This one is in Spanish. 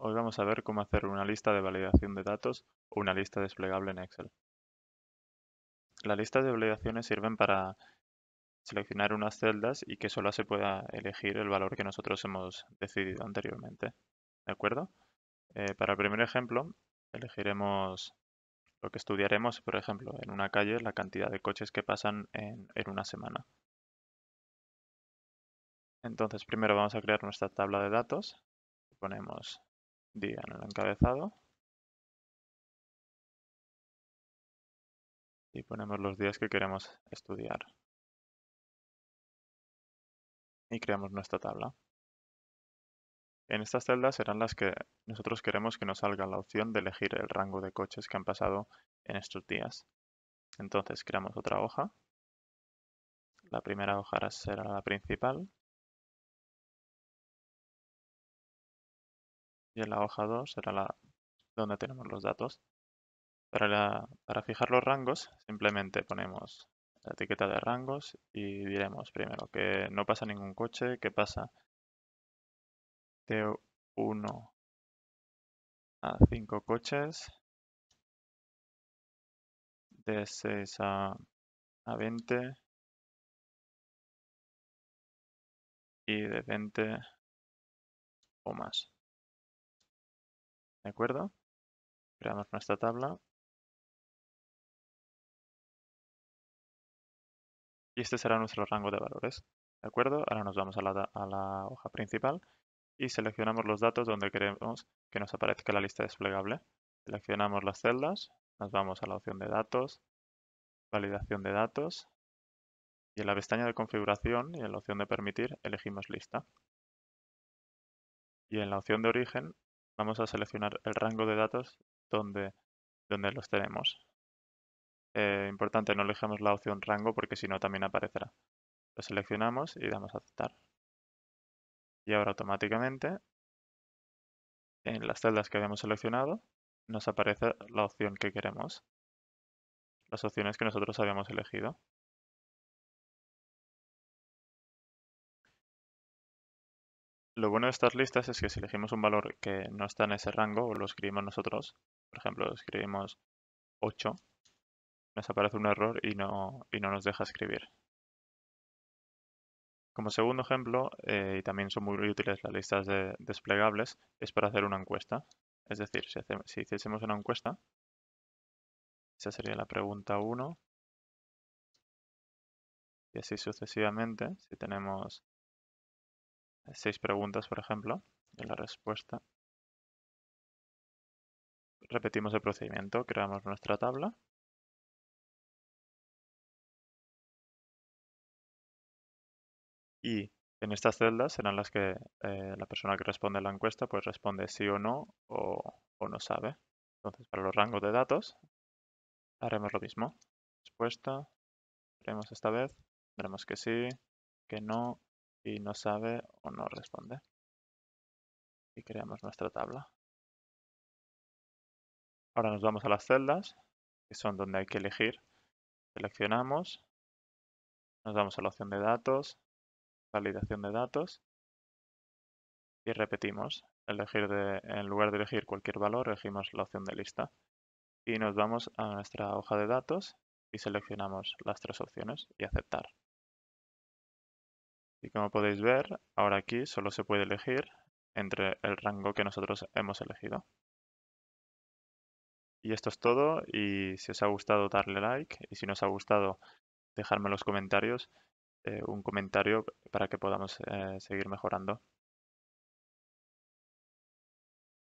Hoy vamos a ver cómo hacer una lista de validación de datos o una lista desplegable en Excel. Las listas de validaciones sirven para seleccionar unas celdas y que solo se pueda elegir el valor que nosotros hemos decidido anteriormente. ¿De acuerdo? Eh, para el primer ejemplo, elegiremos lo que estudiaremos, por ejemplo, en una calle, la cantidad de coches que pasan en, en una semana. Entonces, primero vamos a crear nuestra tabla de datos. Ponemos Día en el encabezado y ponemos los días que queremos estudiar y creamos nuestra tabla. En estas celdas serán las que nosotros queremos que nos salga la opción de elegir el rango de coches que han pasado en estos días. Entonces creamos otra hoja. La primera hoja será la principal y en la hoja 2 será la, donde tenemos los datos. Para, para fijar los rangos simplemente ponemos la etiqueta de rangos y diremos primero que no pasa ningún coche, que pasa de 1 a 5 coches, de 6 a, a 20 y de 20 o más. ¿De acuerdo? Creamos nuestra tabla. Y este será nuestro rango de valores. ¿De acuerdo? Ahora nos vamos a la, hoja principal y seleccionamos los datos donde queremos que nos aparezca la lista desplegable. Seleccionamos las celdas, nos vamos a la opción de datos, validación de datos y en la pestaña de configuración y en la opción de permitir elegimos lista. Y en la opción de origen vamos a seleccionar el rango de datos donde, donde los tenemos. Eh, importante, no elijamos la opción rango porque si no también aparecerá. Lo seleccionamos y damos a aceptar. Y ahora automáticamente en las celdas que habíamos seleccionado nos aparece la opción que queremos, las opciones que nosotros habíamos elegido. Lo bueno de estas listas es que si elegimos un valor que no está en ese rango o lo escribimos nosotros, por ejemplo, escribimos 8, nos aparece un error y no, y no nos deja escribir. Como segundo ejemplo, eh, y también son muy útiles las listas desplegables, es para hacer una encuesta. Es decir, si, si hiciésemos una encuesta, esa sería la pregunta 1, y así sucesivamente, si tenemos seis preguntas, por ejemplo, y la respuesta. Repetimos el procedimiento, creamos nuestra tabla. Y en estas celdas serán las que eh, la persona que responde a la encuesta pues responde sí o no o, o no sabe. Entonces, para los rangos de datos haremos lo mismo. Respuesta, veremos esta vez, veremos que sí, que no, y no sabe o no responde. Y creamos nuestra tabla. Ahora nos vamos a las celdas, que son donde hay que elegir. Seleccionamos. Nos vamos a la opción de datos, validación de datos. Y repetimos. Elegir en lugar de elegir cualquier valor, elegimos la opción de lista. Y nos vamos a nuestra hoja de datos y seleccionamos las tres opciones y aceptar. Y como podéis ver, ahora aquí solo se puede elegir entre el rango que nosotros hemos elegido. Y esto es todo y si os ha gustado darle like y si no os ha gustado dejarme en los comentarios eh, un comentario para que podamos eh, seguir mejorando.